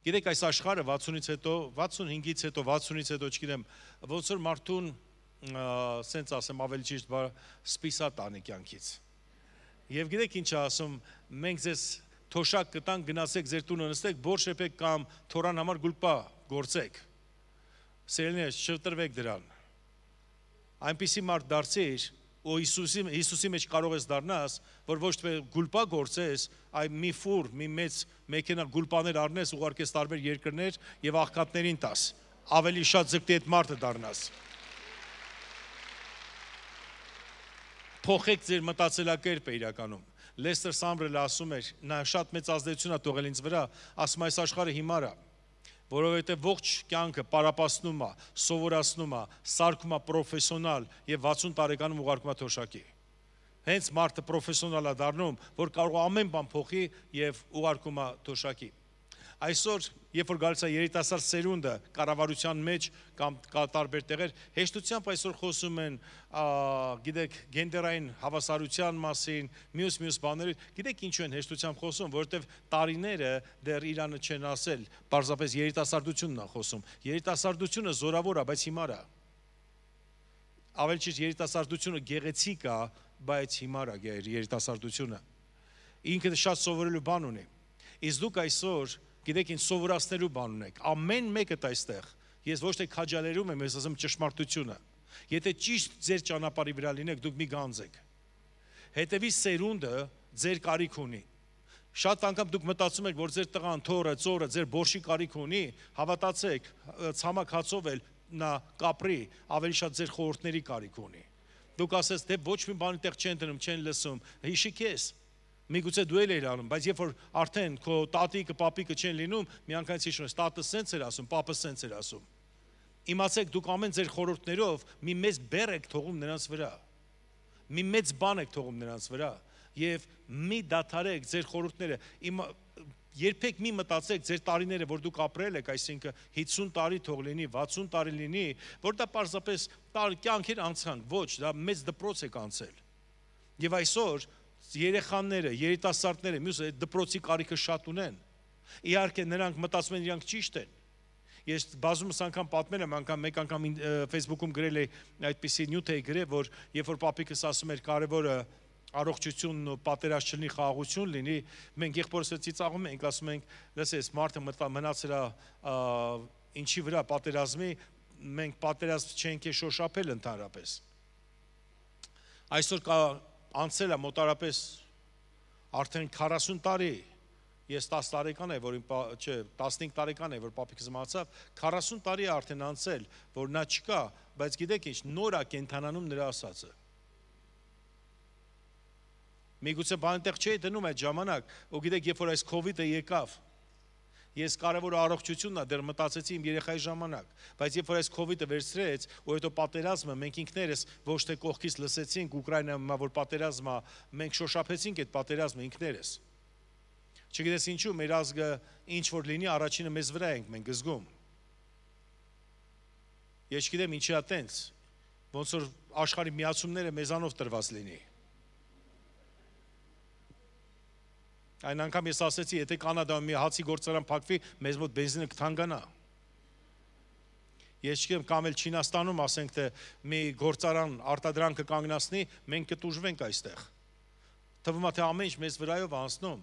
Գիտեք, այս աշխարհը 60-ից հետո, 65-ից հետո, 60-ից հետո, չգիտեմ, ոնց որ մարդուն սենց ասեմ, ավելի ճիշտ սպիսա տանի կյանքից։ Եվ գիտեք ինչ ասում, մենք ձեզ թոշակ կտանք, գնացեք ձեր տունը նստեք, բորշ եփեք կամ թորան համար գուլպա գործեք։ Սերելիներ, շվտրվեք դրան։ Այնպիսի մարդ դարձիր, ու Հիսուսի Հիսուսի մեջ կարող ես դառնաս, որ ոչ թե գուլպա գործես, այլ մի ֆուր, մի մեծ մեքենա գուլպաներ առնես, ուղարկես տարբեր երկրներ եւ աղքատներին տաս։ Ավելի շատ ձգտի այդ մարդը դառնաս։ Փոխեք ձեր մտածելակերպը իրականում։ Լեսթեր Սամրելը ասում էր, նա շատ մեծ ազդեցություն է տողել ինձ վրա, ասում այս աշխարհը հիմար է։ հիմարա, որովհետև ողջ կյանքը պարապացնում է, սովորացնում է, սարկում է պրոֆեսիոնալ եւ 60 տարեկանում ուղարկում է թոշակի։ Հենց մարդը պրոֆեսիոնալ է դառնում, որ կարող ամեն բան փոխի եւ ուղարկում է թոշակի։ Այսօր, երբ որ գալիս է երիտասարդ սերունդը կառավարության մեջ կամ տարբեր տեղեր, հեշտությամբ այսօր խոսում են, գիտեք, գենդերային հավասարության մասին, մյուս մյուս բաների, գիտեք ինչու են հեշտությամբ խոսում, որովհետև տարիները դեռ Իրանը չեն ասել, պարզապես երիտասարդությունն է խոսում։ Երիտասարդությունը զորավոր է, բայց հիմար է։ Ավել չի երիտասարդությունը գեղեցիկ է, բայց հիմար է երիտասարդությունը։ Ինքը շատ սովորելու բան ունի։ Իսկ դուք այսօր գիտեք, ինձ սովորացնելու բան ունեք։ Ամեն մեկը այստեղ։ Ես ոչ թե քաջալերում եմ, ես ասում ճշմարտությունը։ Եթե ճիշտ ձեր ճանապարհի վրա լինեք, դուք մի գանձ եք։ Հետևի սերունդը ձեր կարիք ունի։ Շատ անգամ դուք մտածում եք, որ ձեր տղան, թորը, ծորը, ձեր բորշի կարիք ունի, հավատացեք, ցամաք հացով էլ նա կապրի, ավելի շատ ձեր խորհուրդների կարիք ունի։ Դուք ասես, թե «Դե ոչ մի բանի տեղ չեն դնում, չեն լսում։ Հիշի քեզ, միգուցե դու էլ էիր անում, բայց երբ որ արդեն քո տատիկը, պապիկը չեն լինում, միանգամից հիշում ես, տատը սենց էր ասում, պապը սենց էր ասում։ Իմացեք, դուք ամեն ձեր խորհուրդներով մի մեծ բեռ եք թողում նրանց վրա։ Մի մեծ բան եք թողում նրանց վրա եւ մի դաթարեք ձեր խորհուրդները։ Իմ երբեք մի մտածեք ձեր տարիները, որ դուք ապրել եք, այսինքն 50 տարի թող լինի, 60 տարի լինի, որ դա պարզապես տար կյանքեր անցանք, ոչ, դա մեծ դպրոց եք անցել։ Եվ այսօր երեխաները, երիտասարդները, մյուսը այդ դպրոցի կարիքը շատ ունեն։ Իհարկե նրանք մտածում են իրանք ճիշտ են։ Ես բազումս անգամ պատմել եմ, անգամ մեկ անգամ Facebook-ում գրել էի այդպիսի նյութ էի գրել, որ երբ որ papikas ասում էր կարևորը առողջությունն ու պատերազմ չլինի խաղաղություն լինի, մենք եղբորս հետ ծիծաղում ենք, ասում ենք, լսես, մարդը մնացել է ինչի վրա պատերազմի, մենք պատերազմ չենք է շոշափել ընդհանրապես։ Այսօր կա անցել է մոտարապես արդեն 40 տարի ես 10 տարեկան եմ, որ իմ չէ, 15 տարեկան եմ, որ papiks մահացավ, 40 տարի է արդեն անցել, որ նա չկա, բայց գիտեք ինչ, նոր է կենթանանում նրա ասածը։ Միգուցե բանտեղ չէի դնում այդ ժամանակ, ու գիտեք, երբ որ այս COVID-ը եկավ, Ես կարևոր առողջությունն է դեռ մտածեցի իմ երեխայի ժամանակ, բայց երբ որ այս COVID-ը վերցրեց, ու հետո պատերազմը, մենք ինքներս ոչ թե կողքից լսեցինք Ուկրաինայում, որ պատերազմը, մենք շոշափեցինք այդ պատերազմը ինքներս։ Չգիտես ինչու մեր ազգը ինչ որ լինի, առաջինը մեզ վրա ենք մենք զգում։ Ես չգիտեմ ինչի է տենց, ոնց որ աշխարհի միացումները մեզանով տրված լինի։ Այն անգամ ես ասեցի, եթե Կանադայում մի հացի գործարան փակվի, մեզ մոտ բենզինը կթանկանա։ Ես չգիտեմ, կամ էլ Չինաստանում ասենք թե մի գործարան արտադրանքը կանգնացնի, մենք կտուժվենք այստեղ։ Թվում է թե ամեն ինչ մեզ վրայով անցնում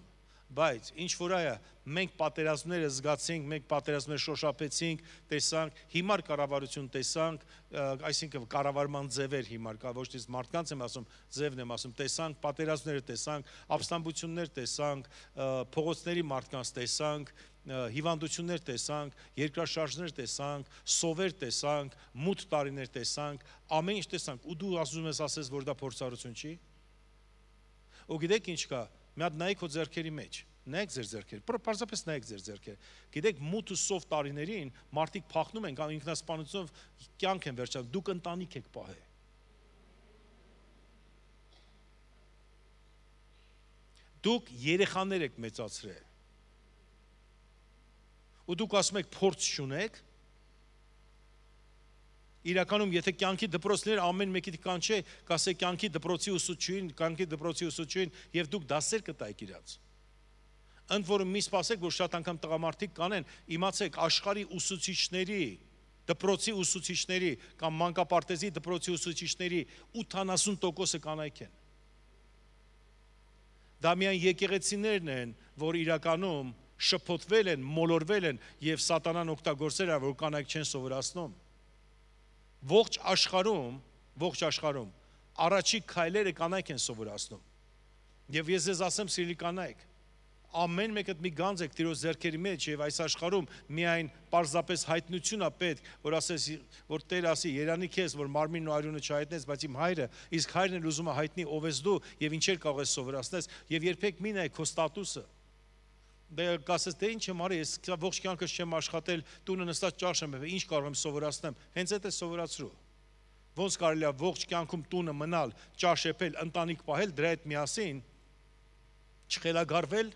բայց ինչ որ այա մենք պատերազմները զգացինք, մենք պատերազմները շոշափեցինք, տեսանք, հիմար կառավարություն տեսանք, այսինքն կառավարման ձևեր հիմար, կա ոչ թե մարդկանց եմ ասում, ձևն եմ ասում, տեսանք, պատերազմները տեսանք, ապստամբություններ տեսանք, փողոցների մարդկանց տեսանք, հիվանդություններ տեսանք, երկրաշարժներ տեսանք, սովեր տեսանք, մութ տարիներ տեսանք, ամեն ինչ տեսանք ու դու ասում ես ասես որ դա փորձառություն չի։ Ու գիտեք ինչ կա, մի հատ նայեք ու ձերքերի մեջ։ Նայեք ձեր ձերքերը։ Պարզապես նայեք ձեր ձերքերը։ Գիտեք, մութ ու սով տարիներին մարդիկ փախնում են կամ ինքնասպանությունով կյանք են վերջանում։ Դուք ընտանիք եք պահել։ Դուք երեխաներ եք մեծացրել։ Ու դուք ասում եք փորձ չունեք, իրականում եթե կյանքի դպրոցներ ամեն մեկի կանչե, կասե կյանքի դպրոցի ուսուցչուին, կյանքի դպրոցի ուսուցչուին եւ դուք դասեր կտայք իրաց։ Ընդ որում մի սпасեք, որ շատ անգամ տղամարդիկ կանեն, իմացեք աշխարի ուսուցիչների դպրոցի ուսուցիչների կամ մանկապարտեզի դպրոցի ուսուցիչների 80%-ը կանայք են։ Դա միայն եկեղեցիներն են, որ իրականում շփոթվել են, մոլորվել են եւ սատանան օգտագործել է, որ կանայք չեն սովորացնում ողջ աշխարհում, ողջ աշխարհում առաջի քայլերը կանայք են սովորացնում։ Եվ ես ձեզ ասեմ, սիրելի կանայք, ամեն մեկը մի գանձ եք Տիրոջ ձեռքերի մեջ եւ այս աշխարհում միայն պարզապես հայտնություն է պետք, որ ասես, որ Տեր ասի, երանի քեզ, որ մարմինն ու արյունը չհայտնես, բայց իմ հայրը, իսկ հայրն էլ ուզում է հայտնի ով ես դու եւ ինչեր կարող ես սովորացնես եւ երբեք մի նայ քո ստատուսը Դե կասես դե ինչ եմ արի, ես ողջ կյանքս չեմ աշխատել, տունը նստած ճաշ եմ եղել, ինչ կարող եմ սովորացնեմ։ Հենց այդ է սովորացրու։ Ոնց կարելի է ողջ կյանքում տունը մնալ, ճաշ եփել, ընտանիք պահել դրա հետ միասին չխելագարվել։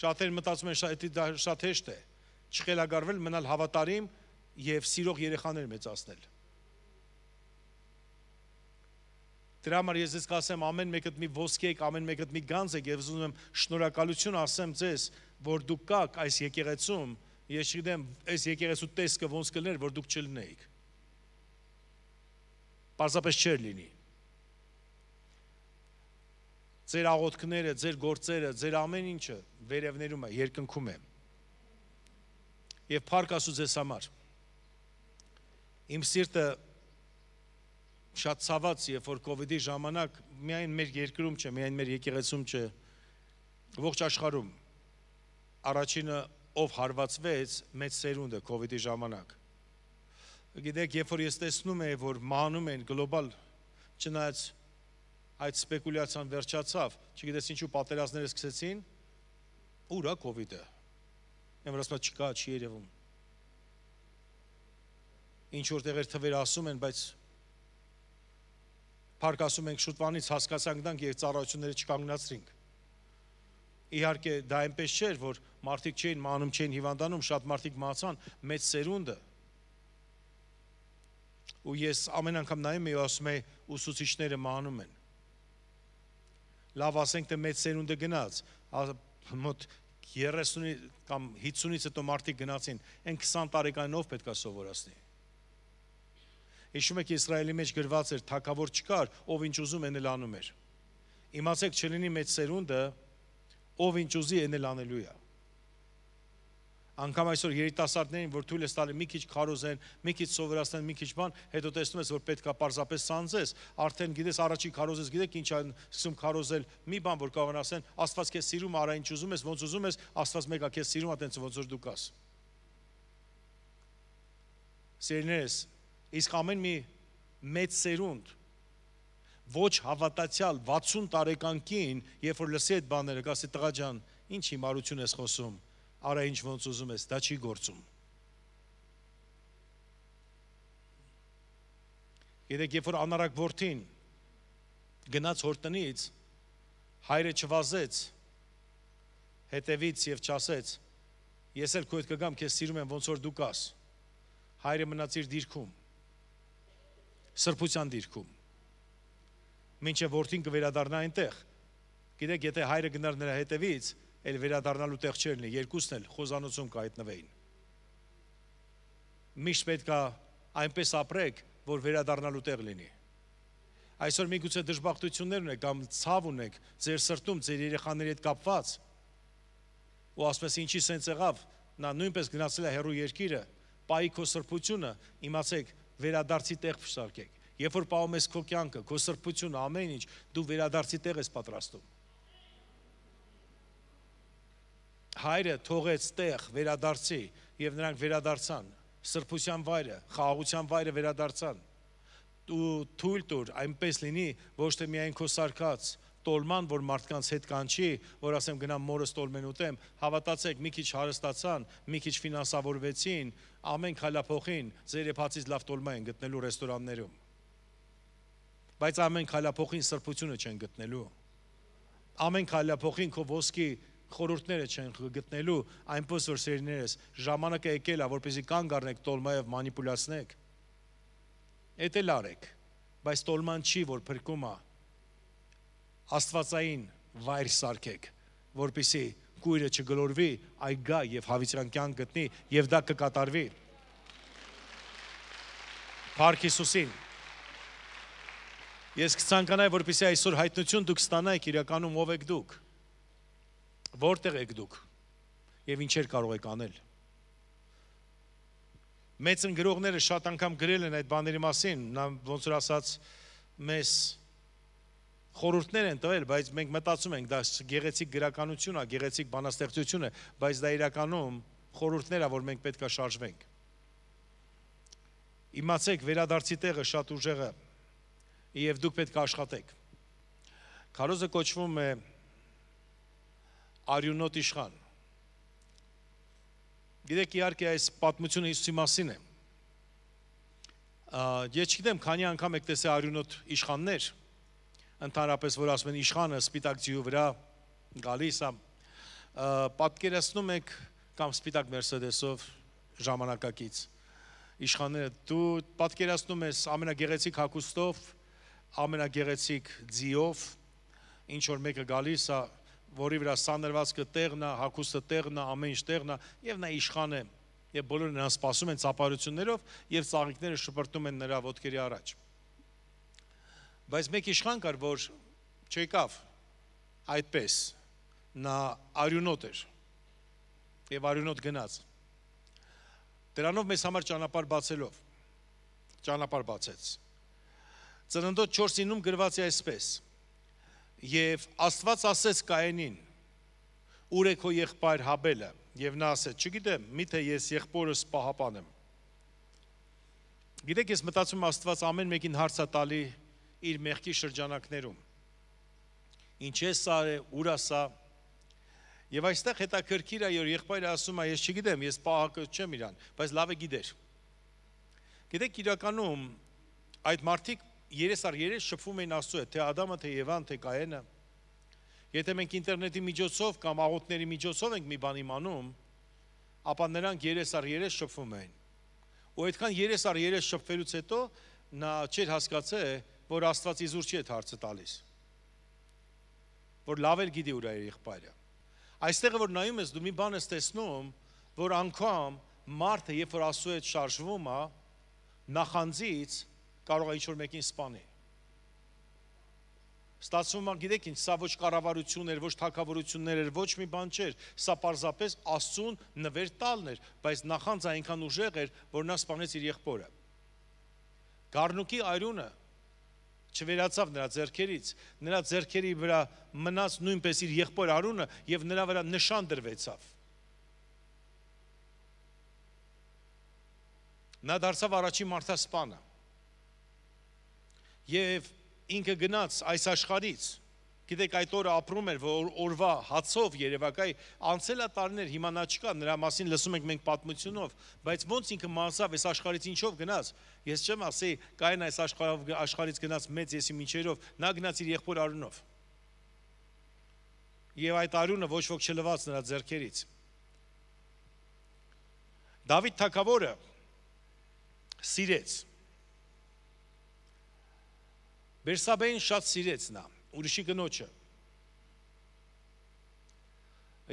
Շատեր մտածում են, դա շատ հեշտ է։ Չխելագարվել, մնալ հավատարիմ եւ սիրող երեխաներ մեծացնել։ Դրա համար ես ձեզ կասեմ ամեն մեկդ մի ոսկե եք, ամեն մեկդ մի գանձ եք եւ ուզում եմ շնորհակալություն ասեմ ձեզ, որ դուք կաք այս եկեղեցում, ես չգիտեմ, այս եկեղեցու տեսքը ոնց կլներ, որ դուք չլինեիք։ Պարզապես չէր լինի։ Ձեր աղոթքները, ձեր գործերը, ձեր ամեն ինչը վերևներում է, երկնքում է։ Եվ փառք ասու ձեզ համար։ Իմ սիրտը շատ ցաված, երբ որ կ ូវ իդի ժամանակ միայն մեր երկրում չէ, միայն մեր եկեղեցում չէ, ողջ աշխարհում առաջինը ով հարվածվեց մեծ սերունդը կ ូវ իդի ժամանակ։ Գիտեք, երբ որ ես տեսնում եմ, որ մահանում են գլոբալ չնայած այդ սպեկուլյացիան վերջացավ, չգիտես ինչու պատերազմները սկսեցին, ուրա կ ូវ իդը։ Եմ վրաստա չկա, չի երևում ինչ որ տեղեր թվեր ասում են, բայց Փարք ասում ենք շուտվանից հասկացանք դանք եւ ծառայությունները չկանգնացրինք։ Իհարկե դա այնպես չէր, որ մարդիկ չէին մանում, չէին հիվանդանում, շատ մարդիկ մահացան, մեծ սերունդը։ Ու ես ամեն անգամ նայում եմ ու ասում եմ ուսուցիչները մահանում են։ Լավ ասենք թե մեծ սերունդը գնաց, մոտ 30 կամ 50-ից հետո մարդիկ գնացին, այն 20 տարեկանով պետքա սովորացնի։ Հիշում եք Իսրայելի մեջ գրված էր թակավոր չկար, ով ինչ ուզում են էլ անում էր։ Իմացեք չլինի մեծ սերունդը, ով ինչ ուզի են էլ անելու է։ Անկամ այսօր երիտասարդներին, որ թույլ է տալի մի քիչ քարոզեն, մի քիչ սովորացնեն, մի քիչ բան, հետո տեսնում ես, որ պետքա պարզապես սանձես, արդեն գիտես առաջի քարոզես, գիտեք ինչ այն սկսում քարոզել, մի բան որ կարող ասեն, Աստված քեզ սիրում, արա ինչ ուզում ես, ոնց ուզում ես, Աստված մեկա քեզ սիրում, այտենց ոնց որ դու կաս։ Սիրելիներս, Իսկ ամեն մի մեծ սերունդ ոչ հավատացյալ 60 տարեկան կին, երբ որ լսի այդ բաները, կասի տղա ջան, ինչ հիմարություն ես խոսում, արա ինչ ոնց ուզում ես, դա չի գործում։ Գիտեք, երբ որ անարակ որդին գնաց հոր տնից, հայրը չվազեց, հետևից եւ չասեց. Ես էլ քո հետ կգամ, քեզ սիրում եմ ոնց որ դու կաս։ Հայրը մնաց իր դիրքում սրբության դիրքում։ Մինչև որդին կվերադառնա այնտեղ։ Գիտեք, եթե հայրը գնար նրա հետևից, էլ վերադառնալու տեղ չեր լինի, երկուսն էլ խոզանոցում կհայտնվեին։ Միշտ պետք է այնպես ապրեք, որ վերադառնալու տեղ լինի։ Այսօր միգուցե դժբախտություններ ունեք կամ ցավ ունեք ձեր սրտում ձեր երեխաների հետ կապված։ Ու ասում ես ինչի սենց եղավ, նա նույնպես գնացել է հերո երկիրը, պայի քո սրբությունը, իմացեք, վերադարձի տեղ փշտարկեք։ Երբ որ պահում ես քո կյանքը, քո սրբությունը, ամեն ինչ, դու վերադարձի տեղ ես պատրաստում։ Հայրը թողեց տեղ վերադարձի եւ նրանք վերադարձան։ Սրբության վայրը, խաղաղության վայրը վերադարձան։ Դու թույլ տուր այնպես լինի ոչ թե միայն քո սարկած, տոլման, որ մարդկանց հետ կանչի, որ ասեմ գնամ մորս տոլմեն ուտեմ, հավատացեք, մի քիչ հարստացան, մի քիչ ֆինանսավորվեցին, ամեն քալափոխին ձեր եփածից լավ տոլմա են գտնելու ռեստորաններում։ Բայց ամեն քալափոխին սրբությունը չեն գտնելու։ Ամեն քալափոխին քո ոսկի խորհուրդները չեն գտնելու, այնպես որ սերիներես ժամանակը եկել է, որպեսզի կանգ առնեք տոլմայով մանիպուլացնեք։ Էդ էլ արեք, բայց տոլման չի, որ փրկում է, աստվածային վայր սարքեք, որպիսի կույրը չգլորվի, այ գա եւ հավիտյանքյան գտնի եւ դա կկատարվի։ Փառք Հիսուսին։ Ես կցանկանայի, որպեսի այսօր հայտնություն դուք ստանայք իրականում ով եք դուք։ Որտեղ եք դուք եւ ինչեր կարող եք անել։ Մեծ ընկերողները շատ անգամ գրել են այդ բաների մասին, նա ոնց որ ասած մեզ խորհուրդներ են տվել, բայց մենք մտածում ենք, դա գեղեցիկ գրականություն է, գեղեցիկ բանաստեղծություն է, բայց դա իրականում խորհուրդներ է, որ մենք պետք է շարժվենք։ Իմացեք, վերադարձի տեղը շատ ուժեղ է, եւ դուք պետք է աշխատեք։ Քարոզը կոչվում է արյունոտ իշխան։ Գիտեք, իհարկե այս պատմությունը Հիսուսի մասին է։ Ես չգիտեմ, քանի անգամ եք տեսել արյունոտ իշխաններ, ընդհանրապես որ ասում են իշխանը սպիտակ ձիու վրա գալիս է պատկերացնում եք կամ սպիտակ մերսեդեսով ժամանակակից իշխանները դու պատկերացնում ես ամենագեղեցիկ հագուստով ամենագեղեցիկ ձիով ինչ որ մեկը գալիս է որի վրա սանրվածքը տեղն է հագուստը տեղն է ամեն ինչ տեղն է եւ նա իշխան է եւ բոլորը նրան սպասում են ծափարություններով եւ ծաղիկները շպրտում են նրա ոտքերի առաջ Բայց մեկ իշխան կար, որ չեկավ այդպես։ Նա արյունոտ էր։ Եվ արյունոտ գնաց։ Դրանով մեզ համար ճանապարհ բացելով ճանապարհ բացեց։ Ծննդոց 4-նում գրված է այսպես. Եվ Աստված ասեց Կայենին. Ուր է քո եղբայր Հաբելը։ Եվ նա ասեց. Չգիտեմ, միթե ես եղբորս պահապանեմ։ Գիտեք, ես մտածում Աստված ամեն մեկին հարց է տալի իր մեղքի շրջանակներում։ Ինչ է սա է, ուր է սա։ Եվ այստեղ հետաքրքիր է, որ եղբայրը ասում է, ես չգիտեմ, ես պահակը չեմ իրան, բայց լավ է գիտեր։ Գիտեք, իրականում այդ մարդիկ երես առ երես շփվում էին Աստծո հետ, թե Ադամը, թե Եվան, թե Կայենը։ Եթե մենք ինտերնետի միջոցով կամ աղոթների միջոցով ենք մի բան իմանում, ապա նրանք երես առ երես շփվում էին։ Ու այդքան երես առ երես շփվելուց հետո նա չէր հասկացել, որ Աստված իզուր չի այդ հարցը տալիս։ Որ լավ էլ գիտի ուր է իր եղբայրը։ Այստեղ որ նայում ես դու մի բան ես տեսնում, որ անգամ մարդը երբ որ Աստծո հետ շարժվում է, նախանձից կարող է ինչ-որ մեկին սպանել։ Ստացվում է, գիտեք ինչ, սա ոչ կառավարություն էր, ոչ թակավորություններ էր, ոչ մի բան չէր, սա պարզապես Աստծուն նվեր տալն էր, բայց նախանձ այնքան ուժեղ էր, որ նա սպանեց իր եղբորը։ Գառնուկի այրունը չվերացավ նրա зерքերից, նրա зерքերի վրա մնաց նույնպես իր եղբոր Արունը եւ նրա վրա նշան դրվեցավ։ Նա դարձավ առաջին մարդասպանը։ Եվ ինքը գնաց այս աշխարից Գիտեք, այդ օրը ապրում էր, որ օրվա հացով Երևակայի անցելա տարիներ հիմա նա չկա, նրա մասին լսում ենք մենք պատմությունով, բայց ոնց ինքը մարսավ այս աշխարհից ինչով գնաց։ Ես չեմ ասի, կային այս աշխարհով աշխարհից գնաց մեծ եսի միջերով, նա գնաց իր եղբոր Արունով։ Եվ այդ Արունը ոչ ոք չլվաց նրա ձեռքերից։ Դավիթ թագավորը սիրեց։ Բերսաբեին շատ սիրեց նա ուրիշի կնոջը։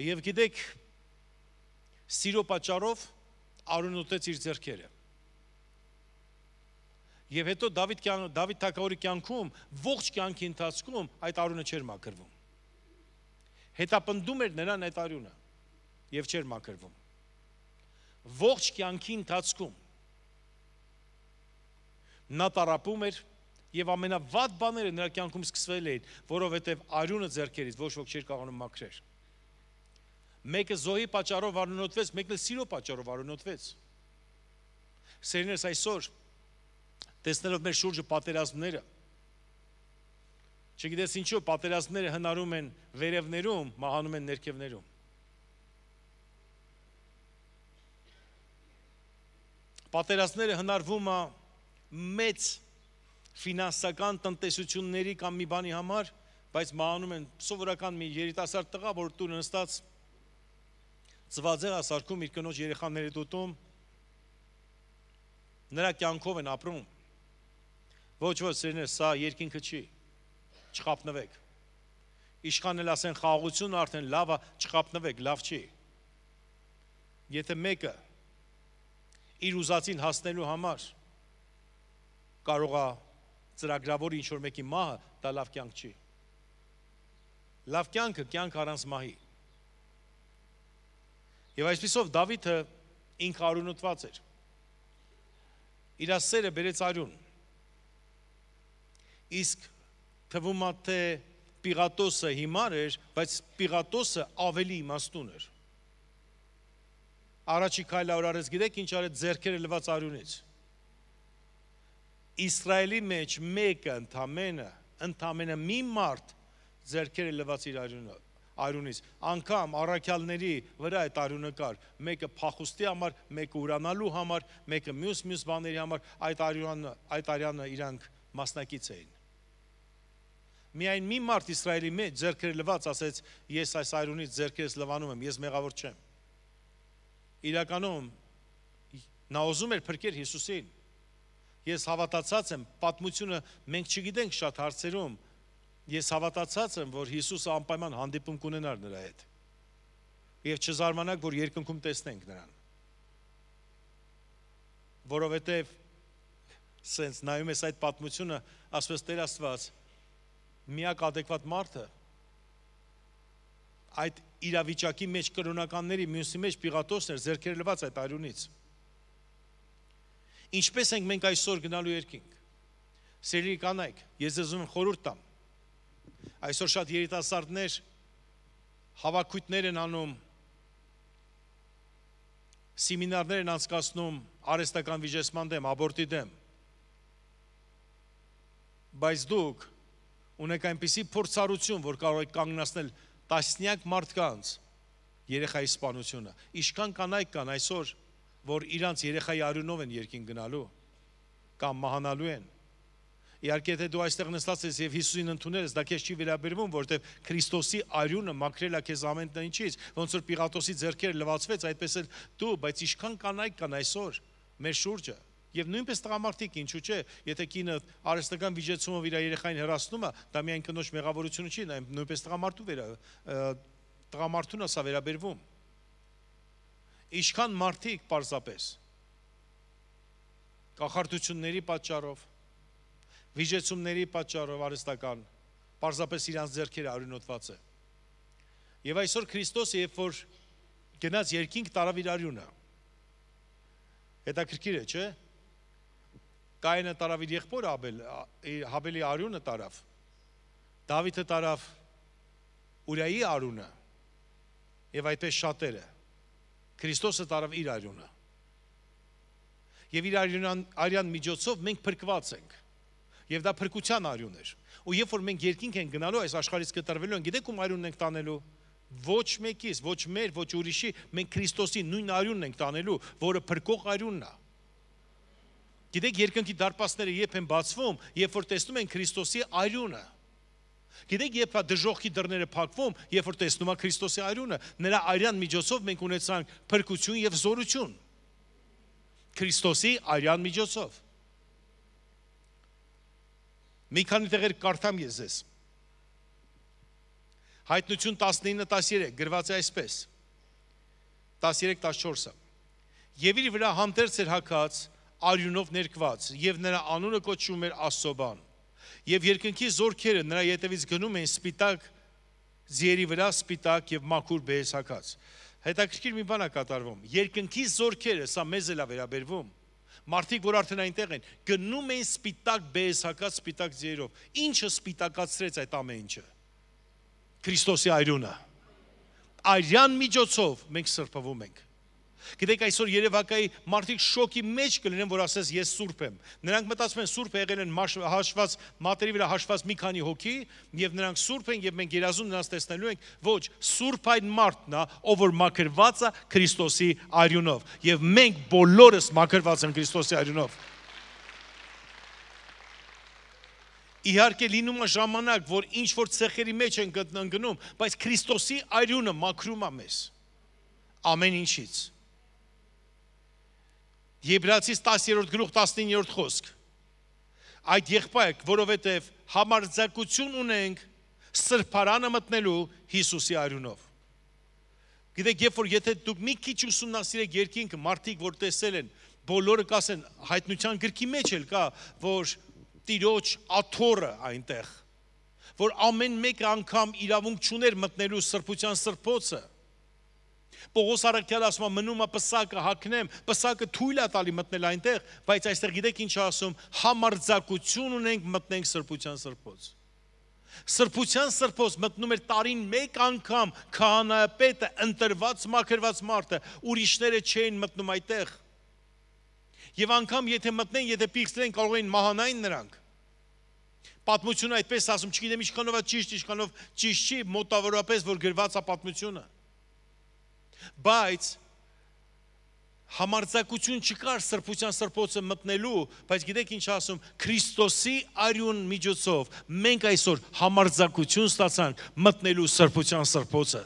Եվ գիտեք, սիրո պատճառով Արուն ուտեց իր ձեռքերը։ Եվ հետո Դավիթ կյան Դավիթ թագավորի կյանքում ողջ կյանքի ընթացքում այդ Արունը չէր մաքրվում։ Հետապնդում էր նրան այդ Արունը եւ չէր մաքրվում։ Ողջ կյանքի ընթացքում նա տարապում էր եւ ամենավատ բաները նրա կյանքում սկսվել էին, որովհետեւ արյունը зерքերից ոչ ոք չէր կարողանում մաքրել։ Մեկը զոհի պատճառով արունոտվեց, մեկն էլ սիրո պատճառով արունոտվեց։ Սերիներս այսօր տեսնելով մեր շուրջը պատերազմները, չգիտես ինչու պատերազմները հնարում են վերևներում, մահանում են ներքևներում։ Պատերազմները հնարվում է մեծ ֆինանսական տնտեսությունների կամ մի բանի համար, բայց մահանում են սովորական մի երիտասարդ տղա, որ տունը նստած ծվածեղ ասարկում իր կնոջ երեխաների դուտում, նրա կյանքով են ապրում։ Ոչ ոչ սերներ, սա երկինքը չի, չխապնվեք։ Իշխան էլ ասեն խաղաղություն արդեն լավա, չխապնվեք, լավ չի։ Եթե մեկը իր ուզածին հասնելու համար կարող է ծրագրավորի ինչ որ մեկի մահը, դա լավ կյանք չի։ Լավ կյանքը կյանք առանց մահի։ Եվ այսպիսով Դավիթը ինքը արունոտված էր։ Իր սերը բերեց արյուն։ Իսկ թվում է թե Պիղատոսը հիմար էր, բայց Պիղատոսը ավելի իմաստուն էր։ Առաջի քայլը որ արեց, գիտեք ինչ արեց, зерքերը լվաց արյունից։ Իսրայելի մեջ մեկը ընդամենը, ընդամենը մի մարդ зерքերը լվաց իր արյունով արյունից անկամ առաքյալների վրա այդ արյունը կար մեկը փախուստի համար մեկը ուրանալու համար մեկը մյուս մյուս բաների համար այդ արյունը այդ արյանը իրանք մասնակից էին միայն մի մարդ իսրայելի մեջ зерքերը լվաց ասեց ես այս արյունից зерքերս լվանում եմ ես մեղավոր չեմ իրականում նա ուզում էր փրկել Հիսուսին Ես հավատացած եմ, պատմությունը մենք չգիտենք շատ հարցերում։ Ես հավատացած եմ, որ Հիսուսը անպայման հանդիպում կունենար նրա հետ։ Եվ չզարմանաք, որ երկնքում տեսնենք նրան։ Որովհետև սենց նայում ես այդ պատմությունը, ասես Տեր Աստված, միակ adekvat մարդը այդ իրավիճակի մեջ կրոնականների մյուսի մեջ Պիղատոսն էր, зерքերը լված այդ արյունից։ Ինչպես ենք մենք այսօր գնալու երկինք։ Սիրելի կանայք, ես ձեզ ուզում խորհուրդ տամ։ Այսօր շատ երիտասարդներ հավաքույտներ են անում, սեմինարներ են անցկացնում արհեստական վիճեսման դեմ, աբորտի դեմ։ Բայց դուք ունեք այնպիսի փորձառություն, որ կարող եք կանգնացնել տասնյակ մարդկանց երեխայի սպանությունը։ Իշքան կանայք կան այսօր, կան, որ իրանց երեխայի արյունով են երկին գնալու կամ մահանալու են։ Իհարկե, եթե դու այստեղ նստած ես եւ Հիսուսին ընդունել ես, դա քեզ չի վերաբերվում, որովհետեւ Քրիստոսի արյունը մաքրել է քեզ ամեն տնչից, ոնց որ Պիղատոսի ձեռքերը լվացվեց, այդպես էլ դու, բայց ինչքան կանայք կան այսօր մեր շուրջը։ Եվ նույնպես տղամարդիկ, ինչու՞ չէ, եթե կինը արհեստական վիճեցումով իր երեխային հրացնում է, դա միայն կնոջ մեղավորությունը չի, նույնպես տղամարդու վերա տղամարդուն է սա վերաբերվում։ վեր Ինչքան մարդիկ պարզապես կախարդությունների պատճառով, վիճեցումների պատճառով արհեստական պարզապես իրանց ձեռքերը արյունոտված է։ Եվ այսօր Քրիստոսը, երբ որ գնաց երկինք տարավ իր արյունը, հետաքրքիր է, չէ՞։ Կայինը տարավ իր եղբորը Աբել, Հաբելի արյունը տարավ։ Դավիթը տարավ Ուրայի արյունը։ Եվ այդպես շատերը։ Քրիստոսը տարավ իր արյունը։ Եվ իր արյունան արյան միջոցով մենք փրկված ենք։ Եվ դա փրկության արյուն էր։ Ու երբ որ մենք երկինք ենք գնալու այս աշխարհից կտրվելու ենք, գիտեք ում արյունն ենք տանելու։ Ոչ մեկից, ոչ մեր, ոչ ուրիշի, մենք Քրիստոսի նույն արյունն ենք տանելու, որը փրկող արյունն է։ Գիտեք, երկնքի դարպասները երբ են բացվում, երբ որ տեսնում են Քրիստոսի արյունը, Գիտեք, երբ դժողքի դռները փակվում, երբ որ տեսնում ա Քրիստոսի արյունը, նրա արյան միջոցով մենք ունեցանք փրկություն եւ զորություն։ Քրիստոսի արյան միջոցով։ Մի քանի տեղեր կարդամ ես ձեզ։ Հայտնություն 19:13 գրված է այսպես։ 13:14-ը։ Եվ իր վրա համտերց էր հակած արյունով ներկված, եւ նրա անունը կոչվում էր Աստծո բան եւ երկնքի զորքերը նրա յետևից գնում էին սպիտակ ձիերի վրա սպիտակ եւ մաքուր բեհեսակած։ Հետաքրքիր մի բան է կատարվում։ Երկնքի զորքերը, սա մեզ էլ է վերաբերվում։ Մարդիկ, որ արդեն այնտեղ են, գնում էին սպիտակ բեհեսակած սպիտակ ձիերով։ Ինչը սպիտակացրեց այդ ամեն ինչը։ Քրիստոսի այրունը։ Արյան միջոցով մենք սրբվում ենք Գիտեք այսօր Երևակայի մարդիկ շոկի մեջ կլինեն, որ ասես ես սուրբ եմ։ Նրանք մտածում են սուրբ եղել են հաշված մատերի վրա հաշված մի քանի հոգի եւ նրանք սուրբ են եւ մենք երազում նրանց տեսնելու ենք։ Ոչ, սուրբ այն մարդն է, ով որ մաքրված է Քրիստոսի արյունով եւ մենք բոլորս մաքրված ենք Քրիստոսի արյունով։ իհարկե լինում է ժամանակ, որ ինչ որ ցեղերի մեջ են գտնում, բայց Քրիստոսի արյունը մաքրում է մեզ ամեն ինչից։ Եբրայցից 10-րդ գլուխ 19-րդ խոսք։ Այդ եղբայրք, որովհետև համարձակություն ունենք սրբարանը մտնելու Հիսուսի արյունով։ Գիտեք, երբ որ եթե դուք մի քիչ ուսումնասիրեք երկինքը, մարդիկ որ տեսել են, բոլորը կասեն հայտնության գրքի մեջ էլ կա, որ տիրոջ աթորը այնտեղ, որ ամեն մեկը անգամ իրավունք չուներ մտնելու սրբության սրբոցը, սրպ Պողոս Արաքյալը ասում է մնում է պսակը հակնեմ, պսակը թույլ է տալի մտնել այնտեղ, բայց այստեղ գիտեք ինչ ասում, համարձակություն ունենք մտնենք սրբության սրբոց։ Սրբության սրբոց մտնում էր տարին մեկ անգամ քահանայապետը, ընտրված մաքրված մարդը, ուրիշները չէին մտնում այդտեղ։ Եվ անգամ եթե մտնեն, եթե պիքսեն, կարող են մահանային նրանք պատմությունը այդպես ասում, չգիտեմ ինչքանով է ճիշտ, ինչքանով ճիշտ չի, մոտավորապես որ գրված է պատմությունը։ Բայց համարձակություն չկար սրբության սրբոցը մտնելու, բայց գիտեք ինչ ասում, Քրիստոսի արյուն միջոցով մենք այսօր համարձակություն ստացանք մտնելու սրբության սրբոցը։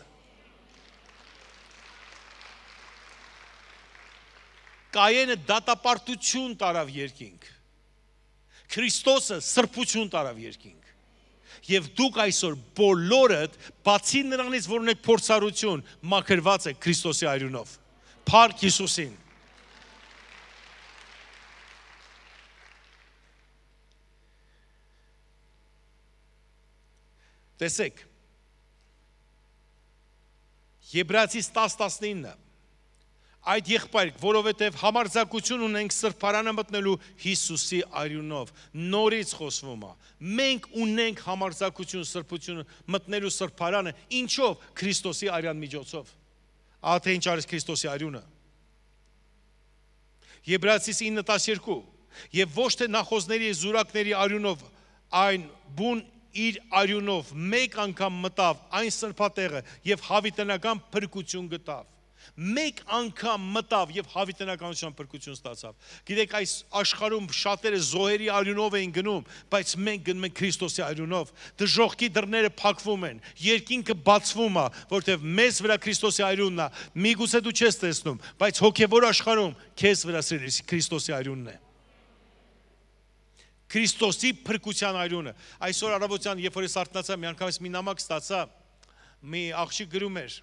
Կայենը դատապարտություն տարավ երկինք։ Քրիստոսը սրբություն տարավ երկինք։ Եվ դուք այսօր բոլորդ բացի նրանից, որ ունեք փորձառություն, մաքրված եք Քրիստոսի արյունով։ Փառք Հիսուսին։ Տեսեք։ Եբրայցի 10:19 այդ եղբայր, որովհետև համարձակություն ունենք սրբարանը մտնելու Հիսուսի արյունով։ Նորից խոսվում է։ Մենք ունենք համարձակություն սրբությունը մտնելու սրբարանը, ինչով Քրիստոսի արյան միջոցով։ Ահա թե ինչ արեց Քրիստոսի արյունը։ Եբրայցիս 9:12 Եվ ոչ թե նախոզների զուրակների արյունով այն բուն իր արյունով մեկ անգամ մտավ այն սրբատեղը եւ հավիտենական փրկություն գտավ մեկ անգամ մտավ եւ հավիտենականության փրկություն ստացավ։ Գիտեք, այս աշխարհում շատերը զոհերի արյունով էին գնում, բայց մենք գնում ենք Քրիստոսի արյունով։ Դժողքի դռները փակվում են, երկինքը բացվում է, որովհետեւ մեզ վրա Քրիստոսի արյունն է։ Միգուցե դու չես տեսնում, բայց հոգեվոր աշխարհում քեզ վրա սիրելիս Քրիստոսի արյունն է։ Քրիստոսի փրկության արյունը։ Այսօր արաբոցյան, երբ որ ես արթնացա, մի անգամ ես մի նամակ ստացա, մի աղջիկ գրում էր,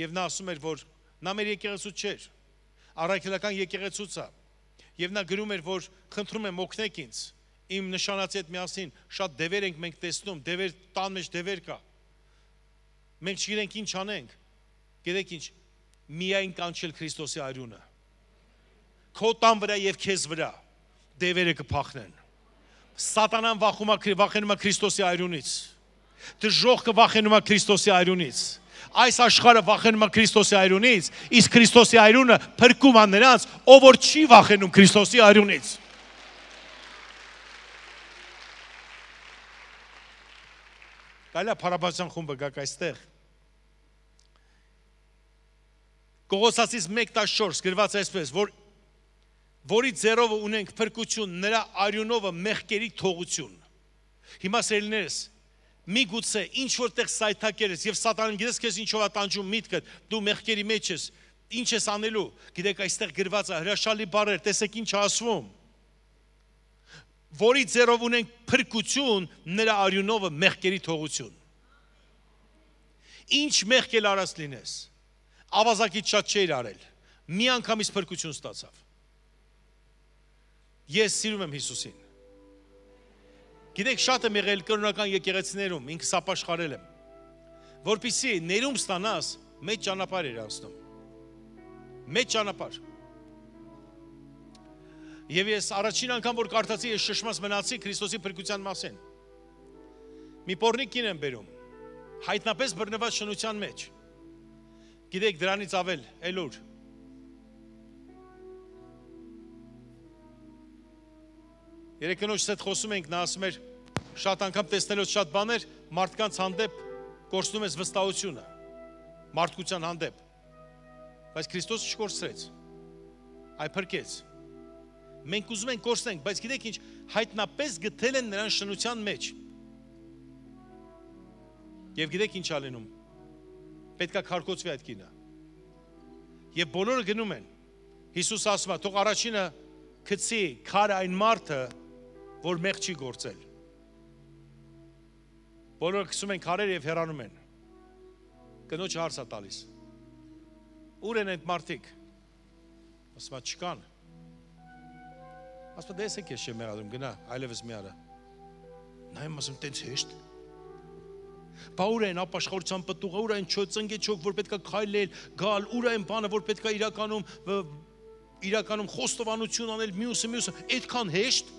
եւ նա ասում էր, որ Նա մեր եկեղեցու չէր։ Առաքելական եկեղեցուց է։ Եվ նա գրում էր, որ խնդրում եմ օգնեք ինձ։ Իմ նշանացի հետ միասին շատ դևեր ենք մենք տեսնում, դևեր տան մեջ դևեր կա։ Մենք չգիտենք ինչ անենք։ Գիտեք ինչ, միայն կանչել Քրիստոսի արյունը։ Քո տան վրա եւ քեզ վրա դևերը կփախնեն։ Սատանան վախում է վախենում է Քրիստոսի արյունից։ Դժողքը վախենում է Քրիստոսի արյունից այս աշխարհը վախենում է Քրիստոսի այրունից, իսկ Քրիստոսի այրունը փրկում է նրանց, ով որ չի վախենում Քրիստոսի այրունից։ Գալա Փարաբացյան խումբը գակ այստեղ։ Կողոսացից 1:14 գրված է այսպես, որ որի ձեռով ունենք փրկություն, նրա արյունովը մեղքերի թողություն։ Հիմա սերիներս մի գուցե ինչ որտեղ սայթակերես եւ սատանան գիտես քեզ ինչով է տանջում միտքդ դու մեղքերի մեջ ես ինչ ես անելու գիտեք այստեղ գրված է հրաշալի բառեր տեսեք ինչ ասվում որի ձերով ունենք փրկություն նրա արյունովը մեղքերի թողություն ինչ մեղք էլ արած լինես ավազակից շատ չէր արել մի անգամից փրկություն ստացավ ես սիրում եմ Հիսուսին Գիտեք, շատ եմ եղել կրոնական եկեղեցիներում, ինքս ապաշխարել եմ։ Որպիսի ներում ստանաս, մեծ ճանապարհ էր անցնում։ Մեծ ճանապարհ։ Եվ ես առաջին անգամ որ կարդացի, ես շշմած մնացի Քրիստոսի փրկության մասին։ Մի porni կին եմ բերում։ Հայտնապես բռնված շնության մեջ։ Գիտեք, դրանից ավել, այլուր Երեք կնոջս հետ խոսում ենք, նա ասում էր շատ անգամ տեսնելով շատ բաներ մարդկանց հանդեպ կորցնում ես վստահությունը մարդկության հանդեպ։ Բայց Քրիստոսը չկորցրեց։ Այ փրկեց։ Մենք ուզում ենք կորցնենք, բայց գիտեք ինչ, հայտնապես գտել են նրան շնության մեջ։ Եվ գիտեք ինչ ա լինում։ Պետքա քարկոծվի այդ կինը։ Եվ բոլորը գնում են։ Հիսուս ասում է, թող առաջինը գցի քար այն մարդը, որ մեղ չի գործել։ Բոլորը քսում են քարեր եւ հեռանում են։ Կնոջ հարցա տալիս։ Ուր են այդ մարդիկ։ Ասում է չկան։ Ասում է դես եք ես չեմ մեղադրում, գնա, այլևս մի արա։ Նայեմ ասում տենց հեշտ։ Բա ուր են ապաշխարության պտուղը, ուր են չո ծնգեչով, որ պետքա քայլել, գալ, ուր են բանը, որ պետքա իրականում իրականում խոստովանություն անել մյուսը մյուսը, այդքան հեշտ։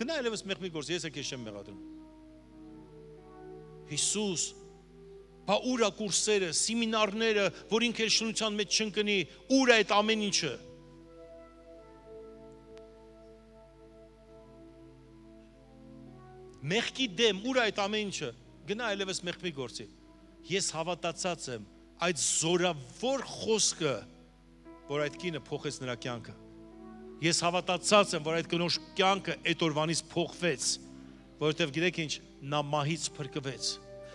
Գնա այլևս մեղ մի գործ, ես էլ քեզ չեմ մեղադրում։ Հիսուս բա ուրա կուրսերը, սեմինարները, որ ինքեր շնության մեջ չընկնի, ուրա այդ ամեն ինչը։ Մեղքի դեմ ուրա այդ ամեն ինչը։ Գնա այլևս մեղքի գործի։ Ես հավատացած եմ այդ զորավոր խոսքը, որ այդ կինը փոխեց նրա կյանքը։ Ես հավատացած եմ, որ այդ կնոջ կյանքը այդ օրվանից փոխվեց, որովհետև գիտեք ինչ, նա մահից փրկվեց։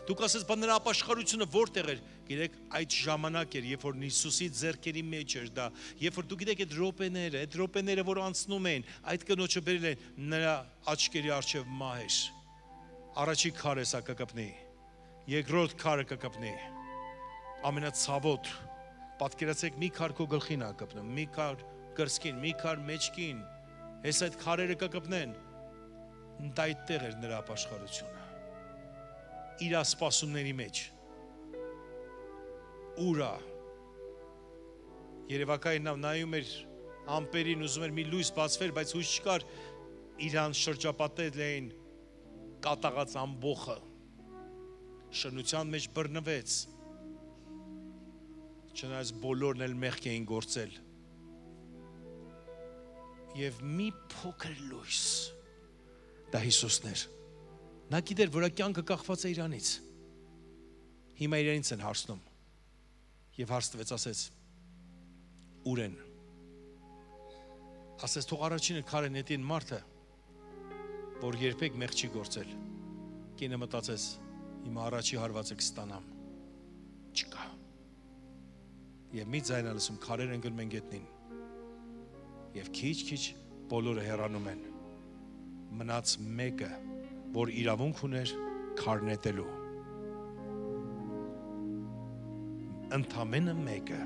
Դուք ասես, բան նրա ապաշխարությունը որտեղ էր։ Գիտեք, այդ ժամանակ էր, երբ որ Հիսուսի ձեռքերի մեջ էր դա, երբ որ դու գիտեք այդ րոպեները, այդ րոպեները, որ անցնում էին, այդ կնոջը բերել են նրա աչքերի առջև մահ էր։ Առաջի քարը սա կկպնի, երկրորդ քարը կկպնի։ Ամենացավոտ պատկերացեք մի քար քո գլխին ա կպնում, մի քար կար կրսկին, մի քար մեջքին, հես այդ քարերը կկպնեն։ Դա այդտեղ էր նրա ապաշխարությունը։ Իր ասպասումների մեջ։ Ուրա։ Երևակայինն նայում էր ամպերին, ուզում էր մի լույս բացվեր, բայց հույս չկար իրան շրջապատել էին կատաղած ամբոխը շնության մեջ բռնվեց չնայած բոլորն էլ մեղք էին գործել եւ մի փոքր լույս։ Դա Հիսուսն էր։ Նա գիտեր, որ կյանքը կախված է Իրանից։ Հիմա իրենից են հարցնում։ Եվ հարց տվեց ասեց. Ուր են։ Ասես թող առաջինը քարեն հետին մարդը, որ երբեք մեղ չի գործել։ Կինը մտածեց, հիմա առաջի հարվածը կստանամ։ Չկա։ Եվ մի ձայն ալսում քարեր ընկնում են գետնին եւ քիչ-քիչ բոլորը հեռանում են մնաց մեկը որ իրավունք ուներ քարնետելու ընդամենը մեկը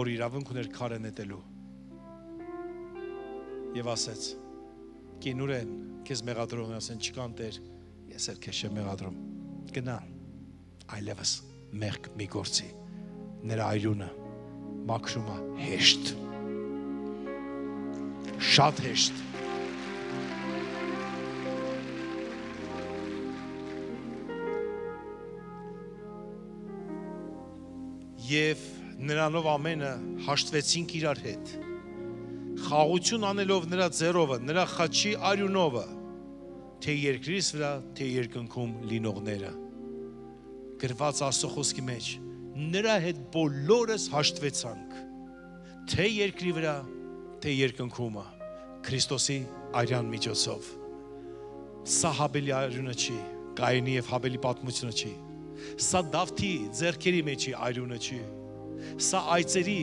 որ իրավունք ուներ քարը նետելու եւ ասեց կինուրեն քեզ մեղադրում ասեն չկան տեր ես էլ քեզ չեմ մեղադրում գնա այլևս մեղք մի գործի նրա այրունը մաքրումա հեշտ շատ հեշտ։ Եվ նրանով ամենը հաշտվեցինք իրար հետ։ Խաղություն անելով նրա ձերովը, նրա խաչի արյունովը, թե երկրից վրա, թե երկնքում լինողները։ Գրված Աստծո խոսքի մեջ նրա հետ բոլորս հաշտվեցանք, թե երկրի վրա, թե երկնքումը Քրիստոսի արյան միջոցով։ Սա Հաբելի արյունը չի, Կայինի եւ Հաբելի պատմությունը չի։ Սա Դավթի зерքերի մեջի արյունը չի։ Սա այծերի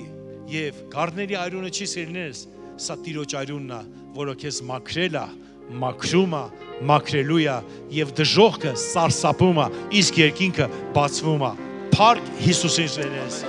եւ գառների արյունը չի սիրելիներս, սա Տիրոջ արյունն է, որը քեզ մաքրել է, մաքրում է, մաքրելու է եւ դժողքը սարսափում է, իսկ երկինքը բացվում է։ Փառք Հիսուսին շնորհես։